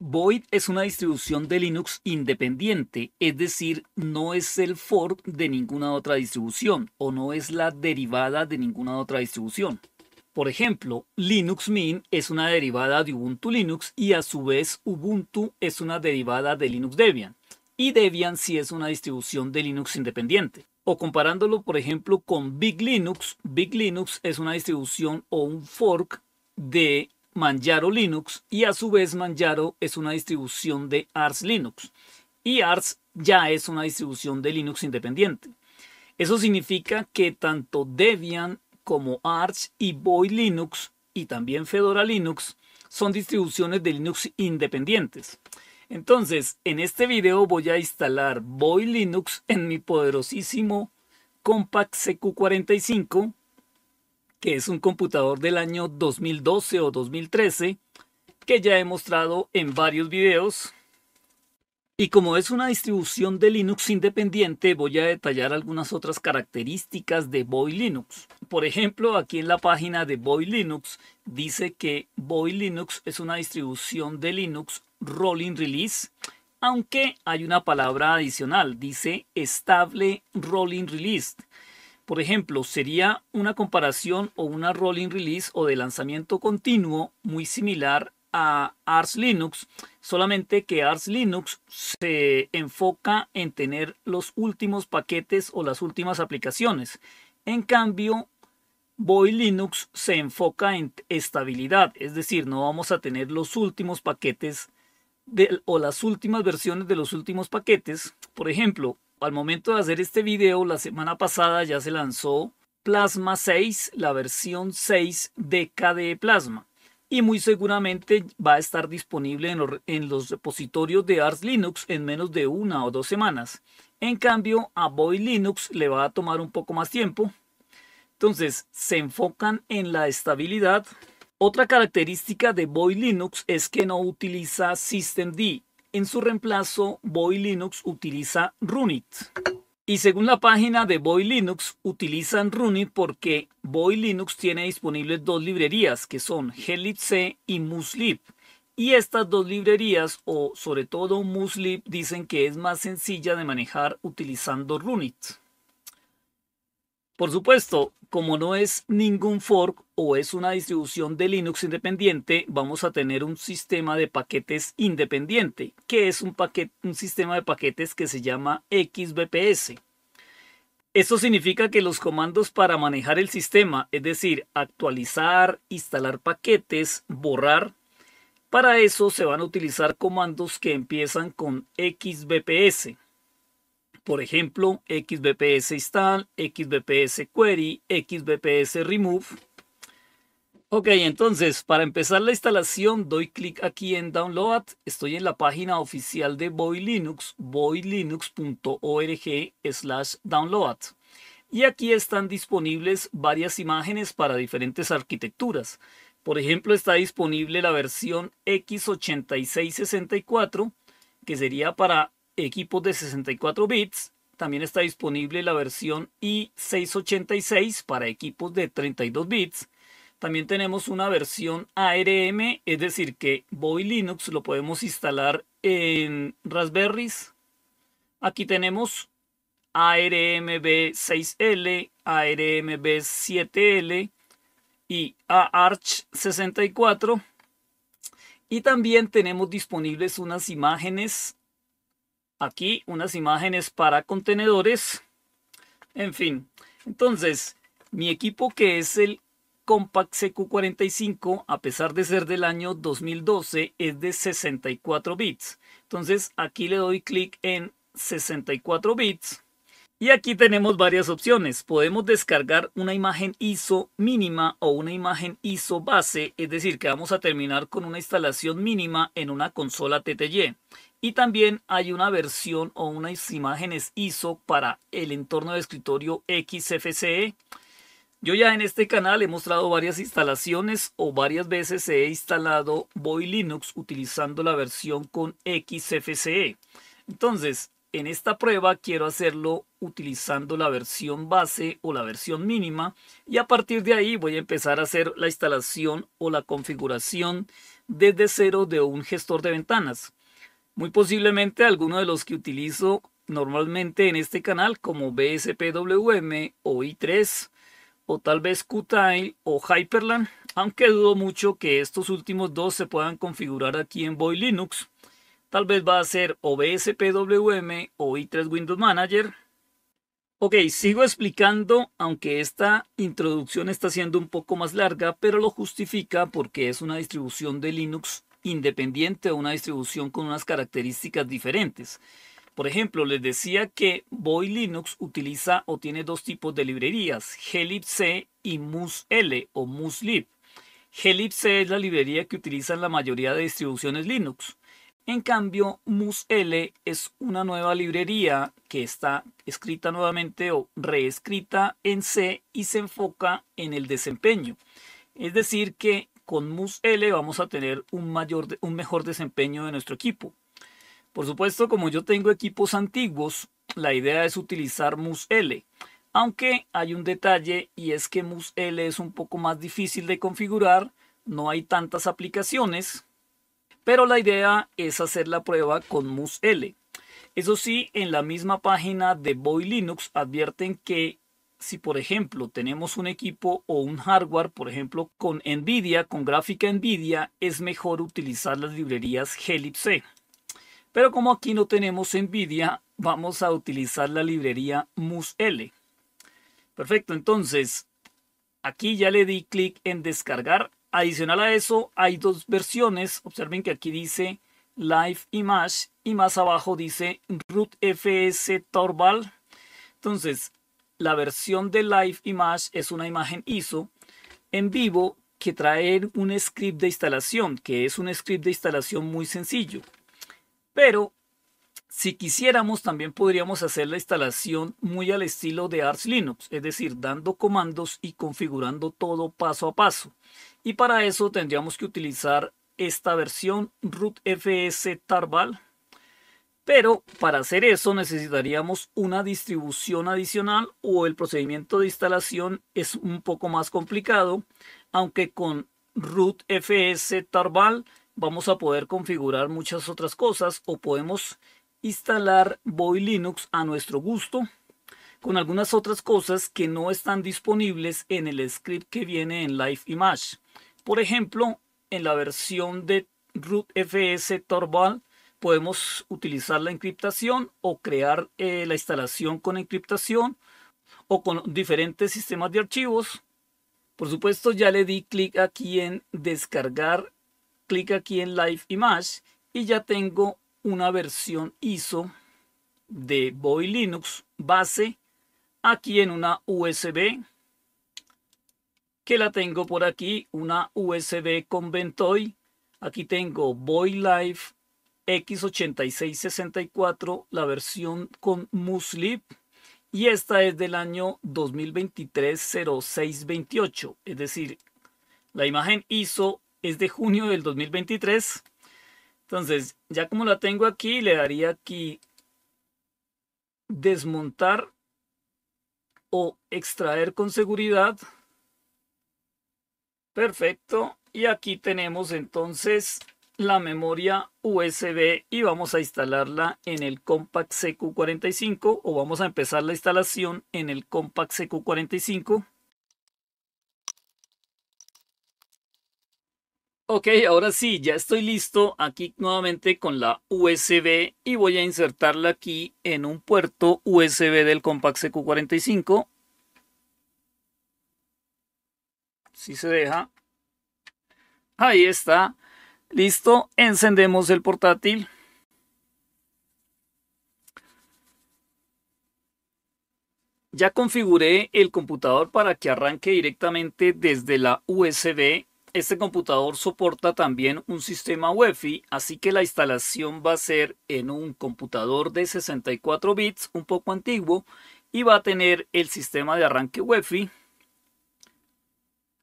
Void es una distribución de Linux independiente, es decir, no es el fork de ninguna otra distribución o no es la derivada de ninguna otra distribución. Por ejemplo, Linux Mint es una derivada de Ubuntu Linux y a su vez Ubuntu es una derivada de Linux Debian. Y Debian sí es una distribución de Linux independiente. O comparándolo, por ejemplo, con Big Linux, Big Linux es una distribución o un fork de Manjaro Linux y a su vez Manjaro es una distribución de Ars Linux y Ars ya es una distribución de Linux independiente. Eso significa que tanto Debian como Arch y Boy Linux y también Fedora Linux son distribuciones de Linux independientes. Entonces, en este video voy a instalar Boy Linux en mi poderosísimo Compact CQ45 que es un computador del año 2012 o 2013 que ya he mostrado en varios videos. Y como es una distribución de Linux independiente, voy a detallar algunas otras características de Boy Linux. Por ejemplo, aquí en la página de Boy Linux dice que Boy Linux es una distribución de Linux Rolling Release, aunque hay una palabra adicional, dice Stable Rolling Release, por ejemplo, sería una comparación o una rolling release o de lanzamiento continuo muy similar a Ars Linux, solamente que Ars Linux se enfoca en tener los últimos paquetes o las últimas aplicaciones. En cambio, Boy Linux se enfoca en estabilidad, es decir, no vamos a tener los últimos paquetes o las últimas versiones de los últimos paquetes. Por ejemplo, al momento de hacer este video, la semana pasada ya se lanzó Plasma 6, la versión 6 de KDE Plasma. Y muy seguramente va a estar disponible en, los repositorios de Ars Linux en menos de una o dos semanas. En cambio, a Boy Linux le va a tomar un poco más tiempo. Entonces, se enfocan en la estabilidad. Otra característica de Boy Linux es que no utiliza Systemd, en su reemplazo, Boy Linux utiliza Runit. Y según la página de Boy Linux, utilizan Runit porque Boy Linux tiene disponibles dos librerías, que son glibc y muslib. Y estas dos librerías, o sobre todo muslib, dicen que es más sencilla de manejar utilizando Runit. Por supuesto, como no es ningún fork o es una distribución de Linux independiente, vamos a tener un sistema de paquetes independiente, que es un, paquete, un sistema de paquetes que se llama XBPS. Esto significa que los comandos para manejar el sistema, es decir, actualizar, instalar paquetes, borrar, para eso se van a utilizar comandos que empiezan con XBPS. Por ejemplo, XBPS install, XBPS query, XBPS remove. Ok, entonces para empezar la instalación doy clic aquí en Download. Estoy en la página oficial de Boy Linux, slash download. Y aquí están disponibles varias imágenes para diferentes arquitecturas. Por ejemplo, está disponible la versión X8664, que sería para equipos de 64 bits. También está disponible la versión i686 para equipos de 32 bits. También tenemos una versión ARM, es decir, que voy Linux lo podemos instalar en Raspberries. Aquí tenemos ARMv6L, ARMv7L y AArch64. Y también tenemos disponibles unas imágenes Aquí unas imágenes para contenedores. En fin, entonces mi equipo que es el Compact CQ45, a pesar de ser del año 2012, es de 64 bits. Entonces aquí le doy clic en 64 bits. Y aquí tenemos varias opciones. Podemos descargar una imagen ISO mínima o una imagen ISO base, es decir, que vamos a terminar con una instalación mínima en una consola TTY. Y también hay una versión o unas imágenes ISO para el entorno de escritorio XFCE. Yo ya en este canal he mostrado varias instalaciones o varias veces he instalado Boy Linux utilizando la versión con XFCE. Entonces, en esta prueba quiero hacerlo utilizando la versión base o la versión mínima y a partir de ahí voy a empezar a hacer la instalación o la configuración desde cero de un gestor de ventanas. Muy posiblemente alguno de los que utilizo normalmente en este canal como BSPWM o i3 o tal vez Qtile o Hyperland, aunque dudo mucho que estos últimos dos se puedan configurar aquí en Void Linux. Tal vez va a ser o BSPWM o i3 Windows Manager. Ok, sigo explicando, aunque esta introducción está siendo un poco más larga, pero lo justifica porque es una distribución de Linux independiente de una distribución con unas características diferentes. Por ejemplo, les decía que Boy Linux utiliza o tiene dos tipos de librerías, glibc y musl o muslib. glibc es la librería que utilizan la mayoría de distribuciones Linux. En cambio, musl es una nueva librería que está escrita nuevamente o reescrita en C y se enfoca en el desempeño. Es decir, que con Muse L vamos a tener un, mayor, un mejor desempeño de nuestro equipo. Por supuesto, como yo tengo equipos antiguos, la idea es utilizar Muse L. Aunque hay un detalle y es que Muse L es un poco más difícil de configurar, no hay tantas aplicaciones, pero la idea es hacer la prueba con Muse L. Eso sí, en la misma página de Boy Linux advierten que si por ejemplo tenemos un equipo o un hardware, por ejemplo con Nvidia, con gráfica Nvidia, es mejor utilizar las librerías GLIB-C, Pero como aquí no tenemos Nvidia, vamos a utilizar la librería MusL. Perfecto, entonces aquí ya le di clic en descargar. Adicional a eso hay dos versiones. Observen que aquí dice Live Image y más abajo dice rootfs torval. Entonces la versión de Live Image es una imagen ISO en vivo que trae un script de instalación, que es un script de instalación muy sencillo. Pero si quisiéramos, también podríamos hacer la instalación muy al estilo de Arch Linux, es decir, dando comandos y configurando todo paso a paso. Y para eso tendríamos que utilizar esta versión rootfs tarball pero para hacer eso necesitaríamos una distribución adicional o el procedimiento de instalación es un poco más complicado, aunque con rootfs-tarball vamos a poder configurar muchas otras cosas o podemos instalar Boy Linux a nuestro gusto con algunas otras cosas que no están disponibles en el script que viene en Live Image. Por ejemplo, en la versión de rootfs-tarball podemos utilizar la encriptación o crear eh, la instalación con encriptación o con diferentes sistemas de archivos. Por supuesto, ya le di clic aquí en descargar, clic aquí en Live Image y ya tengo una versión ISO de Boy Linux base aquí en una USB que la tengo por aquí, una USB con Ventoy. Aquí tengo Boy Live X8664, la versión con muslip Y esta es del año 2023-0628. Es decir, la imagen ISO es de junio del 2023. Entonces, ya como la tengo aquí, le daría aquí desmontar o extraer con seguridad. Perfecto. Y aquí tenemos entonces la memoria USB y vamos a instalarla en el Compact CQ45 o vamos a empezar la instalación en el Compact CQ45. Ok, ahora sí, ya estoy listo aquí nuevamente con la USB y voy a insertarla aquí en un puerto USB del Compact CQ45. Si se deja. Ahí está. Listo, encendemos el portátil. Ya configuré el computador para que arranque directamente desde la USB. Este computador soporta también un sistema UEFI, así que la instalación va a ser en un computador de 64 bits, un poco antiguo, y va a tener el sistema de arranque UEFI,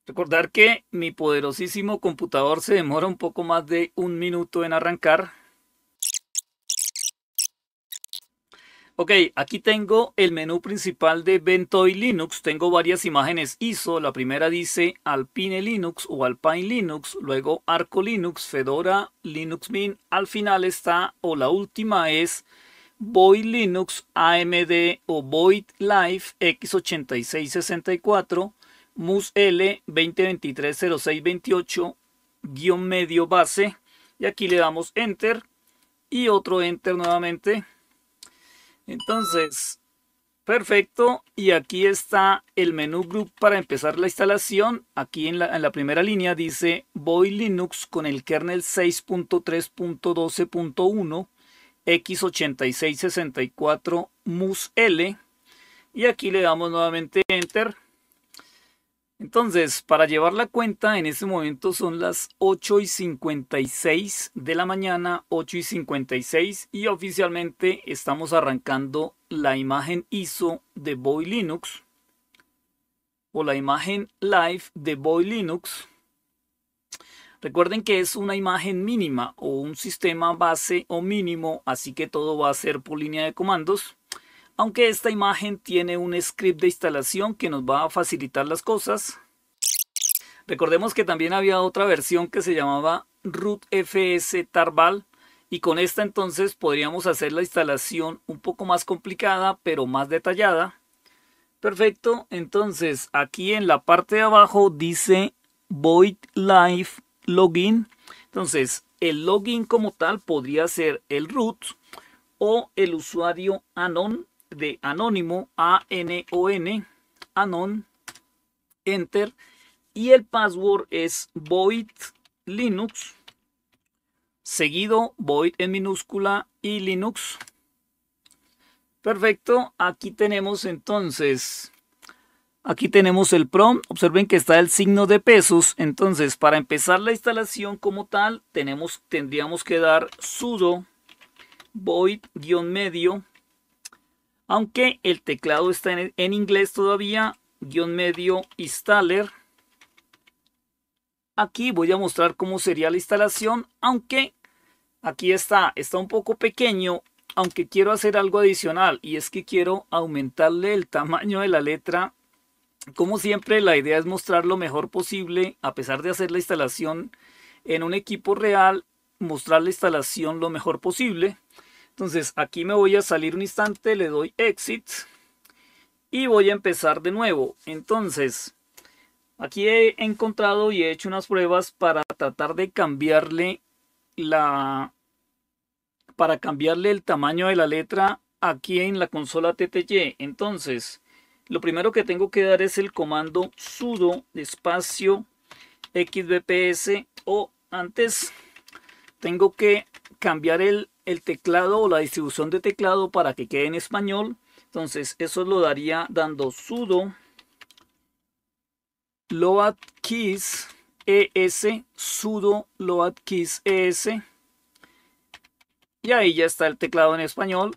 Recordar que mi poderosísimo computador se demora un poco más de un minuto en arrancar. Ok, aquí tengo el menú principal de Ventoy Linux. Tengo varias imágenes ISO. La primera dice Alpine Linux o Alpine Linux. Luego Arco Linux, Fedora, Linux Mint. Al final está, o la última es Void Linux, AMD o Void Live X8664. MUSL 2023-0628 medio base y aquí le damos enter y otro enter nuevamente entonces perfecto y aquí está el menú group para empezar la instalación aquí en la, en la primera línea dice voy linux con el kernel 6.3.12.1 x8664 musl y aquí le damos nuevamente enter entonces, para llevar la cuenta, en este momento son las 8 y 56 de la mañana, 8 y 56, y oficialmente estamos arrancando la imagen ISO de Boy Linux o la imagen live de Boy Linux. Recuerden que es una imagen mínima o un sistema base o mínimo, así que todo va a ser por línea de comandos aunque esta imagen tiene un script de instalación que nos va a facilitar las cosas. Recordemos que también había otra versión que se llamaba rootfs tarval y con esta entonces podríamos hacer la instalación un poco más complicada pero más detallada. Perfecto, entonces aquí en la parte de abajo dice void live login. Entonces el login como tal podría ser el root o el usuario anon de anónimo, A-N-O-N, anon, enter. Y el password es void linux, seguido void en minúscula y linux. Perfecto, aquí tenemos entonces, aquí tenemos el prompt, observen que está el signo de pesos, entonces para empezar la instalación como tal, tenemos, tendríamos que dar sudo void-medio aunque el teclado está en, inglés todavía, guión medio installer. Aquí voy a mostrar cómo sería la instalación, aunque aquí está, está un poco pequeño, aunque quiero hacer algo adicional y es que quiero aumentarle el tamaño de la letra. Como siempre, la idea es mostrar lo mejor posible, a pesar de hacer la instalación en un equipo real, mostrar la instalación lo mejor posible. Entonces aquí me voy a salir un instante, le doy exit y voy a empezar de nuevo. Entonces aquí he encontrado y he hecho unas pruebas para tratar de cambiarle la para cambiarle el tamaño de la letra aquí en la consola TTY. Entonces, lo primero que tengo que dar es el comando sudo espacio xbps o antes tengo que cambiar el el teclado o la distribución de teclado para que quede en español. Entonces eso lo daría dando sudo load keys es sudo load keys es y ahí ya está el teclado en español.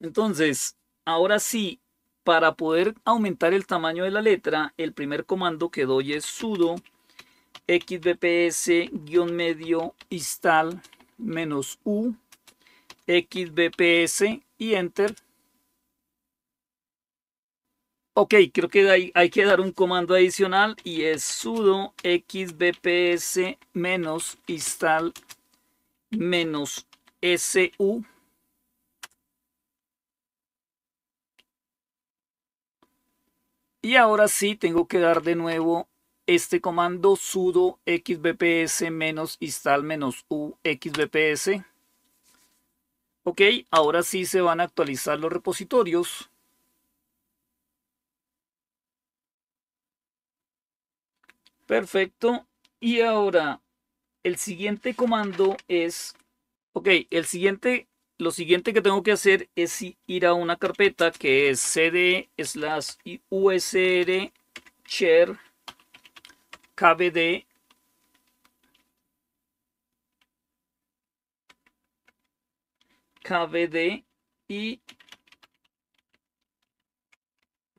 Entonces, ahora sí, para poder aumentar el tamaño de la letra, el primer comando que doy es sudo xbps-medio install menos U, XBPS y Enter. Ok, creo que hay, hay que dar un comando adicional y es sudo xbps menos install menos su Y ahora sí tengo que dar de nuevo este comando sudo xbps menos install menos u xbps. Ok, ahora sí se van a actualizar los repositorios. Perfecto. Y ahora el siguiente comando es, ok, el siguiente, lo siguiente que tengo que hacer es ir a una carpeta que es cd slash usr share KBD KBD y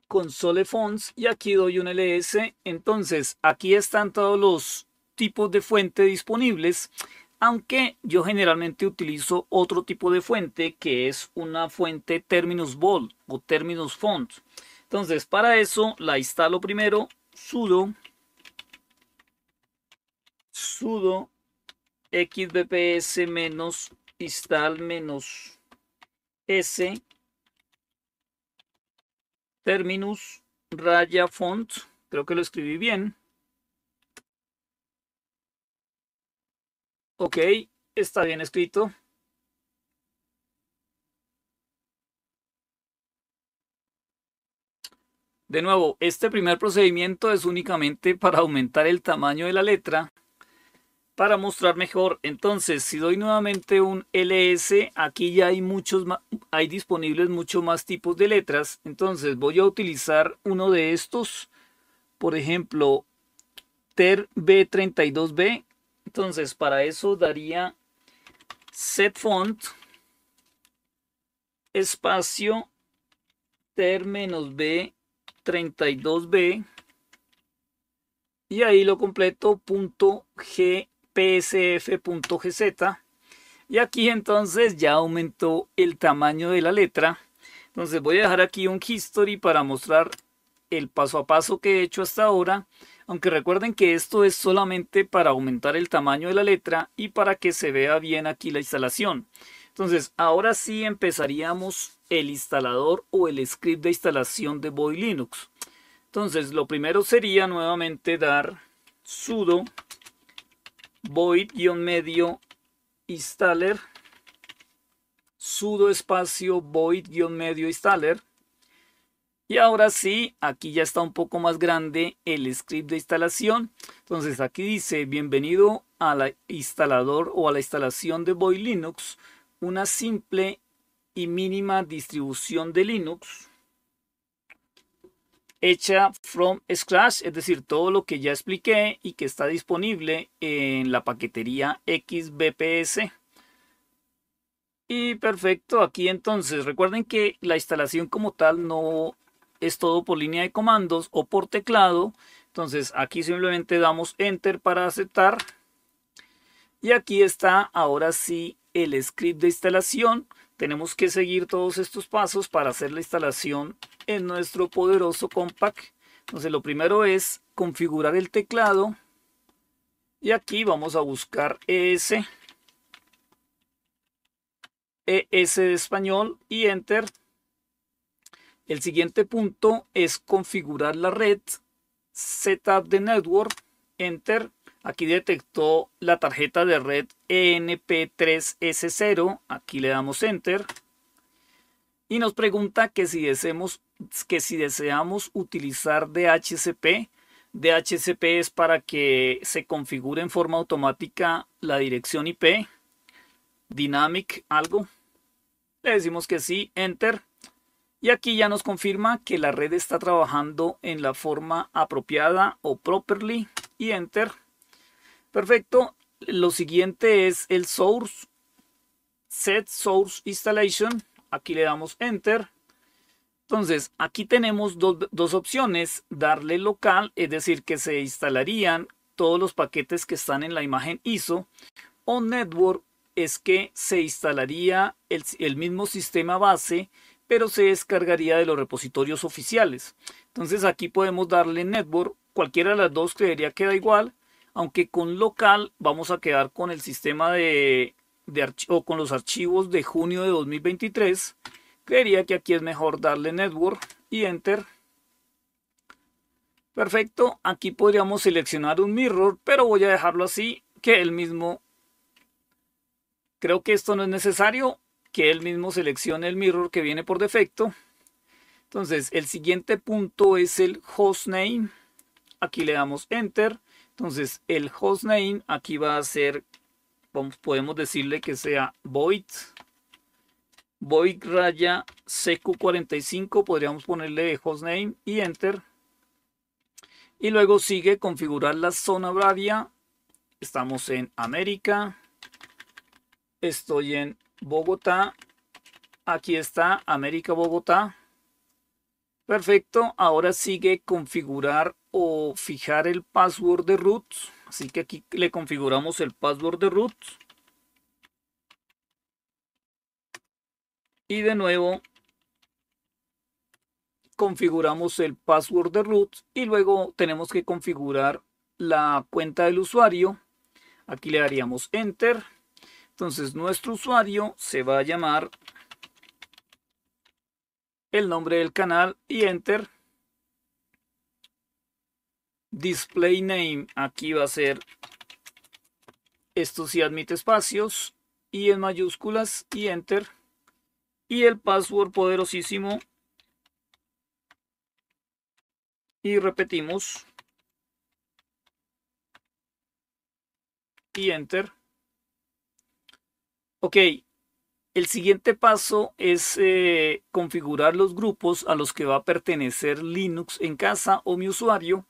console fonts y aquí doy un ls entonces aquí están todos los tipos de fuente disponibles aunque yo generalmente utilizo otro tipo de fuente que es una fuente Terminus bold o Terminus Font. Entonces, para eso la instalo primero, sudo sudo xbps menos menos s terminus raya font creo que lo escribí bien ok está bien escrito De nuevo, este primer procedimiento es únicamente para aumentar el tamaño de la letra para mostrar mejor. Entonces, si doy nuevamente un LS, aquí ya hay muchos hay disponibles muchos más tipos de letras. Entonces, voy a utilizar uno de estos, por ejemplo, TER B32B. Entonces, para eso daría set font espacio TER B32B y ahí lo completo punto G psf.gz y aquí entonces ya aumentó el tamaño de la letra entonces voy a dejar aquí un history para mostrar el paso a paso que he hecho hasta ahora aunque recuerden que esto es solamente para aumentar el tamaño de la letra y para que se vea bien aquí la instalación entonces ahora sí empezaríamos el instalador o el script de instalación de Boy Linux entonces lo primero sería nuevamente dar sudo void-medio installer sudo espacio void-medio installer y ahora sí, aquí ya está un poco más grande el script de instalación. Entonces aquí dice, bienvenido al instalador o a la instalación de Void Linux, una simple y mínima distribución de Linux hecha from scratch, es decir, todo lo que ya expliqué y que está disponible en la paquetería XBPS. Y perfecto, aquí entonces recuerden que la instalación como tal no es todo por línea de comandos o por teclado. Entonces aquí simplemente damos enter para aceptar. Y aquí está ahora sí el script de instalación tenemos que seguir todos estos pasos para hacer la instalación en nuestro poderoso Compact. Entonces lo primero es configurar el teclado y aquí vamos a buscar ES, ES de español y Enter. El siguiente punto es configurar la red, Setup de Network, Enter. Aquí detectó la tarjeta de red ENP3S0. Aquí le damos Enter. Y nos pregunta que si, deseamos, que si deseamos utilizar DHCP. DHCP es para que se configure en forma automática la dirección IP. Dynamic algo. Le decimos que sí, Enter. Y aquí ya nos confirma que la red está trabajando en la forma apropiada o properly y Enter. Perfecto. Lo siguiente es el source. Set source installation. Aquí le damos enter. Entonces, aquí tenemos dos opciones. Darle local, es decir, que se instalarían todos los paquetes que están en la imagen ISO. O network es que se instalaría el, mismo sistema base pero se descargaría de los repositorios oficiales. Entonces aquí podemos darle network, cualquiera de las dos creería que da igual, aunque con local vamos a quedar con el sistema de, o con los archivos de junio de 2023, creería que aquí es mejor darle network y enter. Perfecto, aquí podríamos seleccionar un mirror, pero voy a dejarlo así, que el mismo, creo que esto no es necesario, que él mismo seleccione el mirror que viene por defecto. Entonces, el siguiente punto es el hostname. Aquí le damos enter. Entonces, el hostname aquí va a ser, podemos decirle que sea void, void raya CQ45, podríamos ponerle hostname y enter. Y luego sigue configurar la zona horaria. Estamos en América. Estoy en Bogotá. Aquí está América Bogotá. Perfecto. Ahora sigue configurar o fijar el password de root. Así que aquí le configuramos el password de root. Y de nuevo configuramos el password de root y luego tenemos que configurar la cuenta del usuario. Aquí le daríamos enter. Entonces nuestro usuario se va a llamar el nombre del canal y enter display name aquí va a ser esto si admite espacios y en mayúsculas y enter y el password poderosísimo y repetimos y enter ok el siguiente paso es eh, configurar los grupos a los que va a pertenecer Linux en casa o mi usuario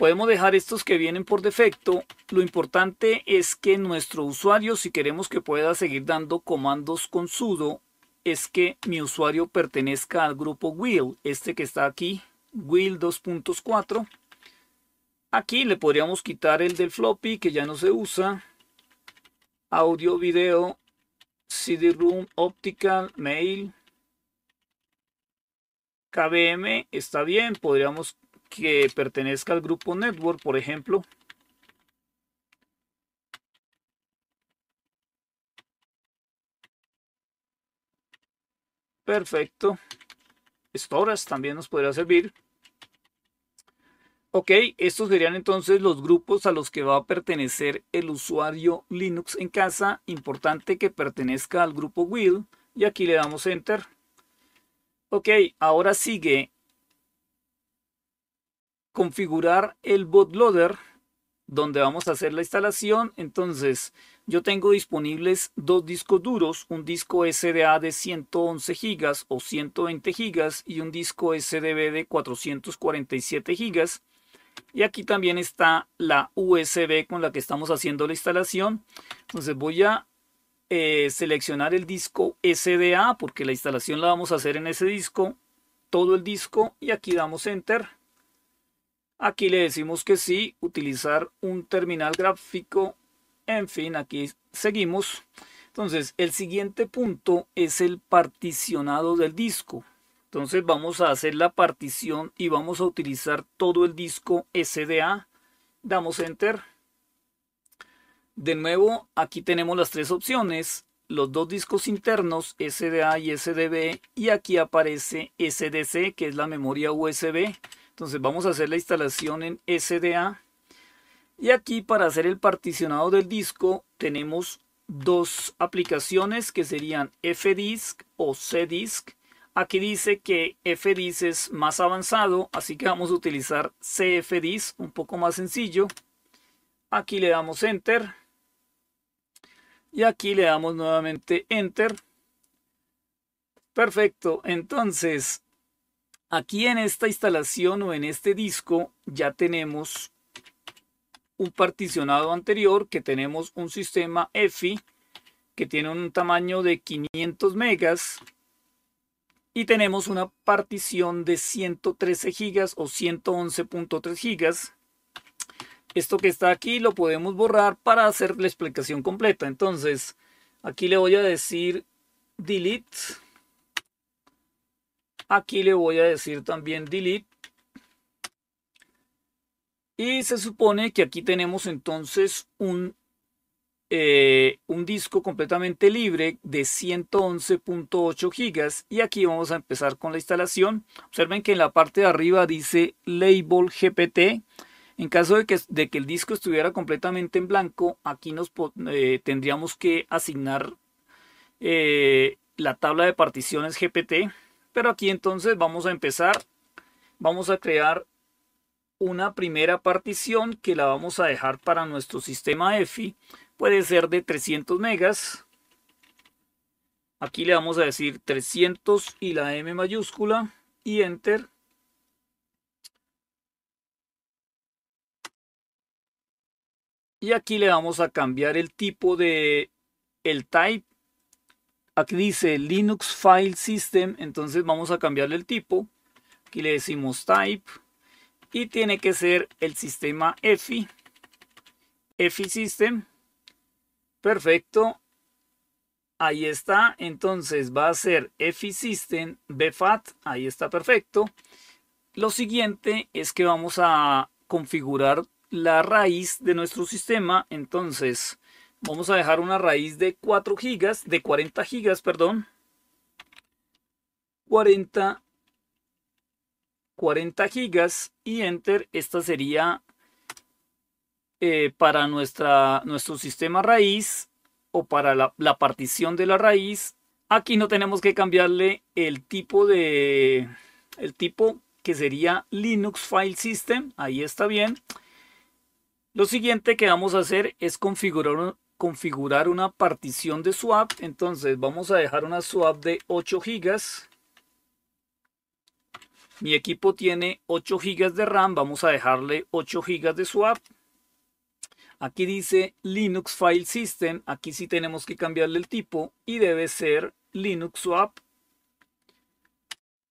Podemos dejar estos que vienen por defecto. Lo importante es que nuestro usuario, si queremos que pueda seguir dando comandos con sudo, es que mi usuario pertenezca al grupo wheel. este que está aquí, will 2.4. Aquí le podríamos quitar el del floppy que ya no se usa. Audio, video, CD-ROOM, optical, mail, KBM, está bien. Podríamos que pertenezca al grupo Network, por ejemplo. Perfecto. Storage también nos podría servir. Ok, estos serían entonces los grupos a los que va a pertenecer el usuario Linux en casa. Importante que pertenezca al grupo Will. Y aquí le damos Enter. Ok, ahora sigue configurar el bootloader donde vamos a hacer la instalación. Entonces, yo tengo disponibles dos discos duros, un disco SDA de 111 GB o 120 GB y un disco SDB de 447 GB. Y aquí también está la USB con la que estamos haciendo la instalación. Entonces voy a eh, seleccionar el disco SDA porque la instalación la vamos a hacer en ese disco, todo el disco y aquí damos Enter. Aquí le decimos que sí, utilizar un terminal gráfico. En fin, aquí seguimos. Entonces, el siguiente punto es el particionado del disco. Entonces vamos a hacer la partición y vamos a utilizar todo el disco SDA. Damos Enter. De nuevo, aquí tenemos las tres opciones. Los dos discos internos, SDA y SDB. Y aquí aparece SDC, que es la memoria USB. Entonces vamos a hacer la instalación en SDA. Y aquí para hacer el particionado del disco tenemos dos aplicaciones que serían FDisk o CDisk. Aquí dice que FDisk es más avanzado, así que vamos a utilizar CFDisk, un poco más sencillo. Aquí le damos Enter. Y aquí le damos nuevamente Enter. Perfecto, entonces Aquí en esta instalación o en este disco ya tenemos un particionado anterior que tenemos un sistema EFI que tiene un tamaño de 500 megas y tenemos una partición de 113 gigas o 111.3 gigas. Esto que está aquí lo podemos borrar para hacer la explicación completa. Entonces, aquí le voy a decir delete Aquí le voy a decir también delete. Y se supone que aquí tenemos entonces un, eh, un disco completamente libre de 111.8 gigas. Y aquí vamos a empezar con la instalación. Observen que en la parte de arriba dice Label GPT. En caso de que, de que, el disco estuviera completamente en blanco, aquí nos eh, tendríamos que asignar eh, la tabla de particiones GPT. Pero aquí entonces vamos a empezar. Vamos a crear una primera partición que la vamos a dejar para nuestro sistema EFI. Puede ser de 300 megas. Aquí le vamos a decir 300 y la M mayúscula y Enter. Y aquí le vamos a cambiar el tipo de el type Aquí dice Linux File System, entonces vamos a cambiarle el tipo. Aquí le decimos type y tiene que ser el sistema EFI. EFI System. Perfecto. Ahí está. Entonces va a ser EFI System BFAT. Ahí está perfecto. Lo siguiente es que vamos a configurar la raíz de nuestro sistema. Entonces Vamos a dejar una raíz de 4 gigas, de 40 gigas, perdón. 40, 40 gigas y enter. Esta sería eh, para nuestra, nuestro sistema raíz o para la, la partición de la raíz. Aquí no tenemos que cambiarle el tipo de, el tipo que sería Linux File System. Ahí está bien. Lo siguiente que vamos a hacer es configurar configurar una partición de swap. Entonces vamos a dejar una swap de 8 gigas Mi equipo tiene 8 gigas de RAM. Vamos a dejarle 8 gigas de swap. Aquí dice Linux File System. Aquí sí tenemos que cambiarle el tipo y debe ser Linux Swap.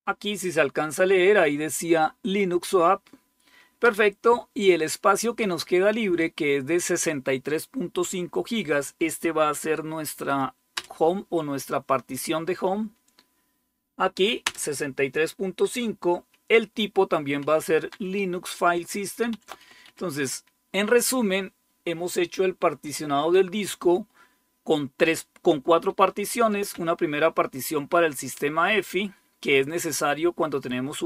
Aquí si se alcanza a leer, ahí decía Linux Swap. Perfecto, y el espacio que nos queda libre, que es de 63.5 gigas, este va a ser nuestra home o nuestra partición de home. Aquí 63.5, el tipo también va a ser Linux File System. Entonces, en resumen, hemos hecho el particionado del disco con, tres, con cuatro particiones. Una primera partición para el sistema EFI, que es necesario cuando tenemos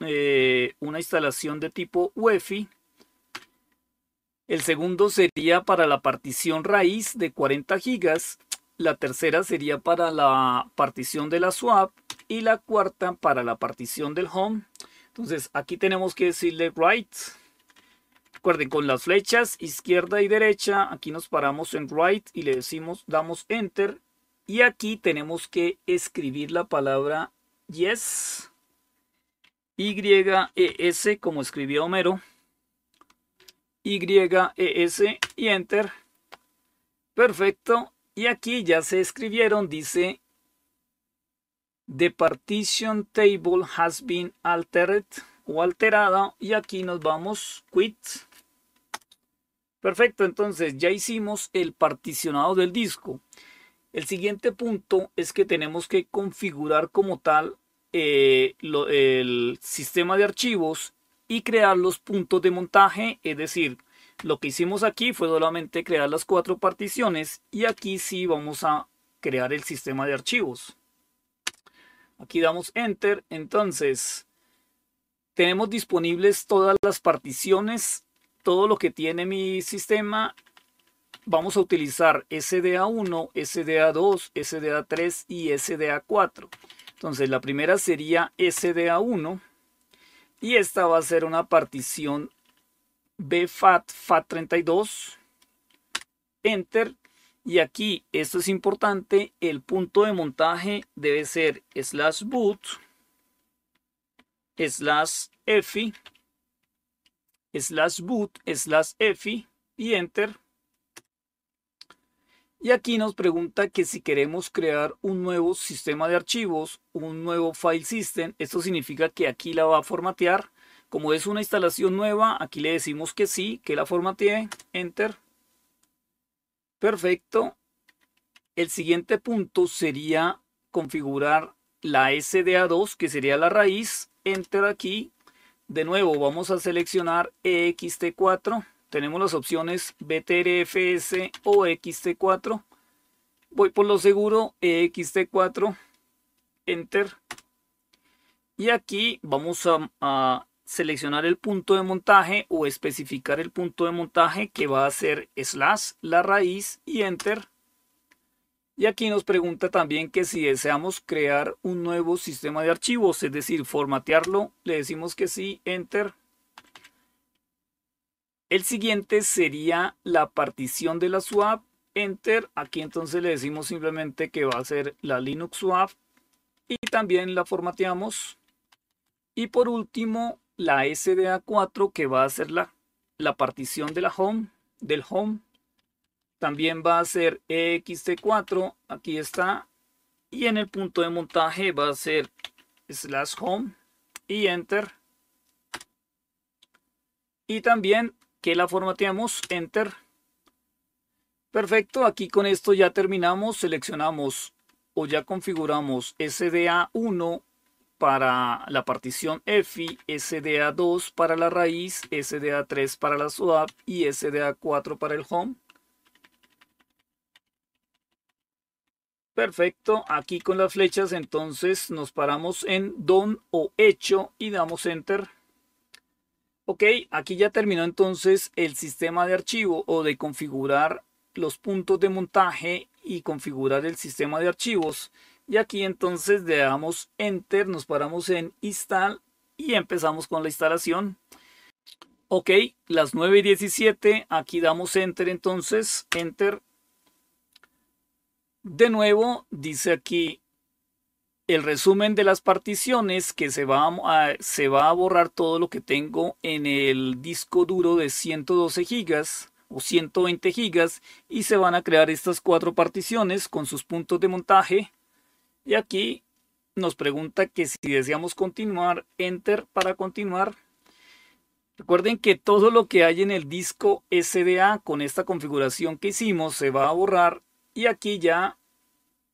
eh, una instalación de tipo UEFI. El segundo sería para la partición raíz de 40 GB. La tercera sería para la partición de la swap. Y la cuarta para la partición del home. Entonces aquí tenemos que decirle write. Recuerden, con las flechas izquierda y derecha, aquí nos paramos en write y le decimos, damos enter y aquí tenemos que escribir la palabra yes. y e, s como escribió Homero. Y-E-S y enter. Perfecto. Y aquí ya se escribieron, dice The partition table has been altered o alterada. Y aquí nos vamos, quit. Perfecto, entonces ya hicimos el particionado del disco. El siguiente punto es que tenemos que configurar como tal eh, el sistema de archivos y crear los puntos de montaje, es decir, lo que hicimos aquí fue solamente crear las cuatro particiones y aquí sí vamos a crear el sistema de archivos. Aquí damos Enter, entonces tenemos disponibles todas las particiones, todo lo que tiene mi sistema vamos a utilizar SDA1, SDA2, SDA3 y SDA4. Entonces la primera sería SDA1 y esta va a ser una partición BFAT FAT32. Enter. Y aquí, esto es importante, el punto de montaje debe ser slash boot slash EFI, slash boot slash EFI y enter y aquí nos pregunta que si queremos crear un nuevo sistema de archivos, un nuevo file system, esto significa que aquí la va a formatear. Como es una instalación nueva, aquí le decimos que sí, que la formatee, enter. Perfecto. El siguiente punto sería configurar la SDA2, que sería la raíz, enter aquí. De nuevo, vamos a seleccionar EXT4 tenemos las opciones BTRFS o XT4. Voy por lo seguro, e XT4, Enter. Y aquí vamos a, seleccionar el punto de montaje o especificar el punto de montaje que va a ser slash la raíz y enter. Y aquí nos pregunta también que si deseamos crear un nuevo sistema de archivos, es decir, formatearlo, le decimos que sí, enter. El siguiente sería la partición de la swap. Enter. Aquí entonces le decimos simplemente que va a ser la Linux swap. Y también la formateamos. Y por último, la SDA4 que va a ser la, la partición de la home, del home. También va a ser ext4, aquí está. Y en el punto de montaje va a ser slash home y enter. Y también que la formateamos, enter. Perfecto, aquí con esto ya terminamos, seleccionamos o ya configuramos SDA1 para la partición EFI, SDA2 para la raíz, SDA3 para la swap y SDA4 para el home. Perfecto, aquí con las flechas entonces nos paramos en don o hecho y damos enter. Ok, aquí ya terminó entonces el sistema de archivo o de configurar los puntos de montaje y configurar el sistema de archivos. Y aquí entonces le damos Enter, nos paramos en Install y empezamos con la instalación. Ok, las 9 y 17, aquí damos Enter entonces, Enter. De nuevo, dice aquí el resumen de las particiones que se va, a, se va a borrar todo lo que tengo en el disco duro de 112 gigas o 120 gigas y se van a crear estas cuatro particiones con sus puntos de montaje y aquí nos pregunta que si deseamos continuar enter para continuar recuerden que todo lo que hay en el disco SDA con esta configuración que hicimos se va a borrar y aquí ya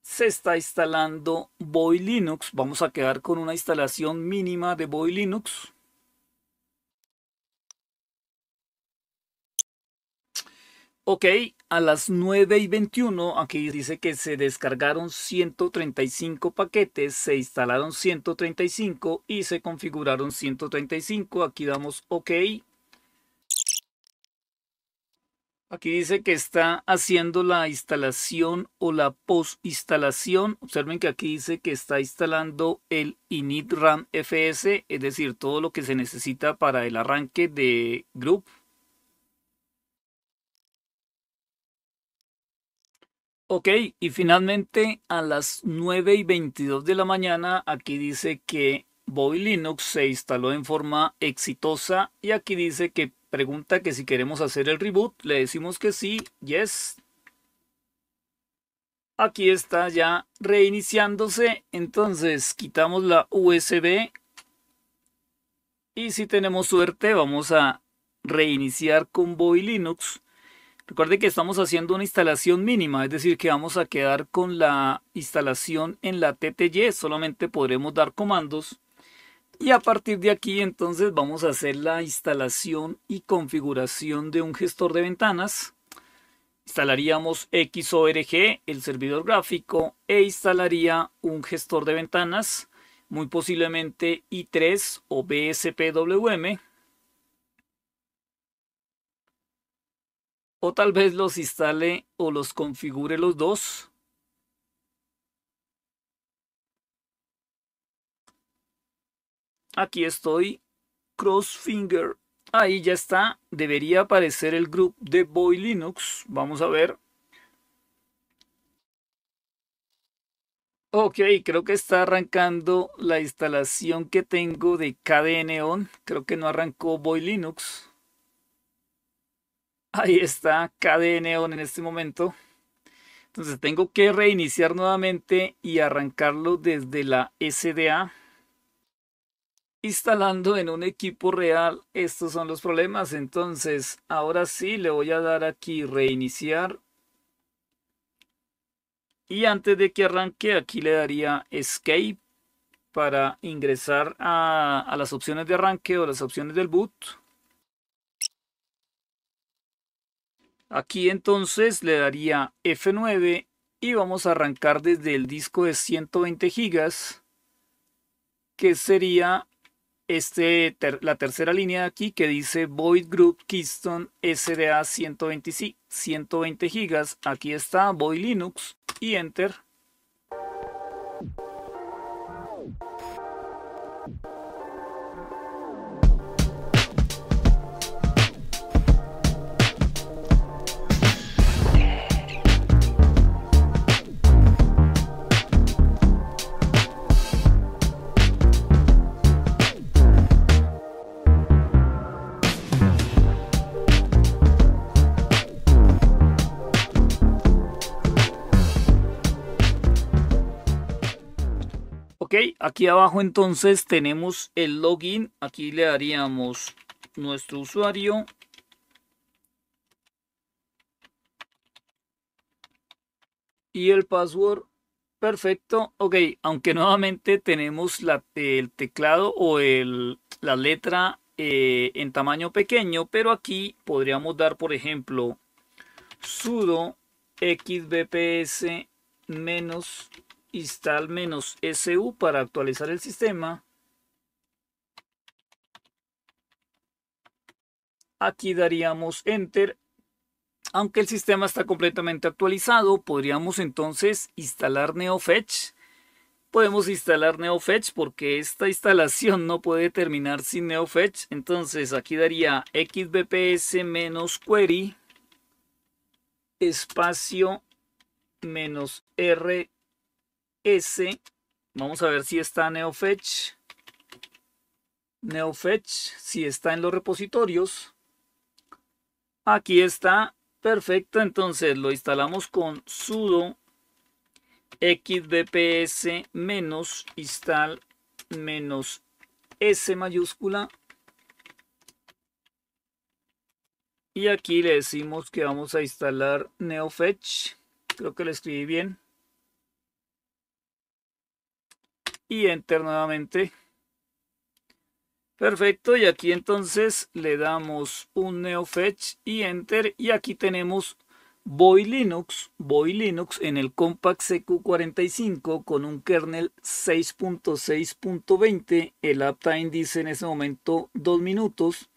se está instalando Boy Linux. Vamos a quedar con una instalación mínima de Boy Linux. Ok, a las 9 y 21, aquí dice que se descargaron 135 paquetes, se instalaron 135 y se configuraron 135. Aquí damos OK. Aquí dice que está haciendo la instalación o la post-instalación. Observen que aquí dice que está instalando el init RAM FS, es decir, todo lo que se necesita para el arranque de group. Ok, y finalmente a las 9 y 22 de la mañana, aquí dice que Bobby Linux se instaló en forma exitosa y aquí dice que pregunta que si queremos hacer el reboot, le decimos que sí, yes. Aquí está ya reiniciándose, entonces quitamos la USB y si tenemos suerte vamos a reiniciar con Bobby Linux. Recuerde que estamos haciendo una instalación mínima, es decir, que vamos a quedar con la instalación en la TTY, solamente podremos dar comandos. Y a partir de aquí entonces vamos a hacer la instalación y configuración de un gestor de ventanas. Instalaríamos XORG, el servidor gráfico, e instalaría un gestor de ventanas, muy posiblemente i3 o BSPWM. O tal vez los instale o los configure los dos. Aquí estoy. Crossfinger. Ahí ya está. Debería aparecer el grupo de Boy Linux. Vamos a ver. Ok, creo que está arrancando la instalación que tengo de KDN On. Creo que no arrancó Boy Linux. Ahí está KDN On en este momento. Entonces tengo que reiniciar nuevamente y arrancarlo desde la SDA instalando en un equipo real, estos son los problemas. Entonces, ahora sí le voy a dar aquí reiniciar. Y antes de que arranque, aquí le daría escape para ingresar a, las opciones de arranque o las opciones del boot. Aquí entonces le daría F9 y vamos a arrancar desde el disco de 120 gigas que sería este, la tercera línea de aquí que dice Void Group Keystone SDA 120, 120 GB. Aquí está Void Linux y Enter. aquí abajo entonces tenemos el login. Aquí le daríamos nuestro usuario. Y el password. Perfecto. Ok, aunque nuevamente tenemos la, el teclado o el, la letra eh, en tamaño pequeño, pero aquí podríamos dar, por ejemplo, sudo xbps menos install-su para actualizar el sistema. Aquí daríamos enter. Aunque el sistema está completamente actualizado, podríamos entonces instalar NeoFetch. Podemos instalar NeoFetch porque esta instalación no puede terminar sin NeoFetch. Entonces aquí daría xbps-query espacio menos r Vamos a ver si está NeoFetch. NeoFetch, si está en los repositorios. Aquí está. Perfecto. Entonces lo instalamos con sudo xdps menos install menos S mayúscula. Y aquí le decimos que vamos a instalar NeoFetch. Creo que lo escribí bien. y enter nuevamente. Perfecto, y aquí entonces le damos un NeoFetch y enter y aquí tenemos Boy Linux, Boy Linux en el Compact CQ45 con un kernel 6.6.20, el uptime dice en ese momento 2 minutos.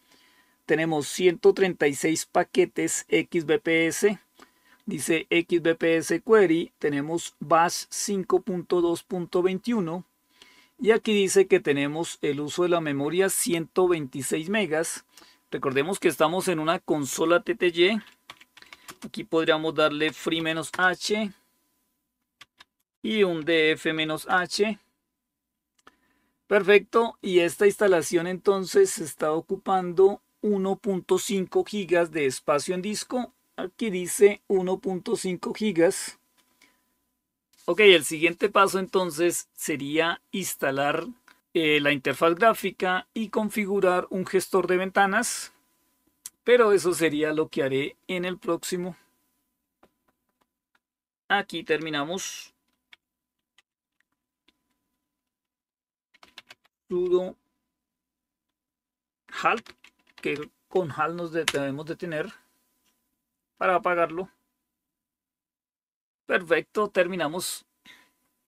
Tenemos 136 paquetes XBPS, dice XBPS query, tenemos bash 5.2.21 y aquí dice que tenemos el uso de la memoria 126 megas. Recordemos que estamos en una consola TTY. Aquí podríamos darle free-h y un df-h. Perfecto. Y esta instalación entonces está ocupando 1.5 gigas de espacio en disco. Aquí dice 1.5 gigas. Ok, el siguiente paso entonces sería instalar eh, la interfaz gráfica y configurar un gestor de ventanas. Pero eso sería lo que haré en el próximo. Aquí terminamos. sudo halt, que con halt nos debemos detener para apagarlo. Perfecto, terminamos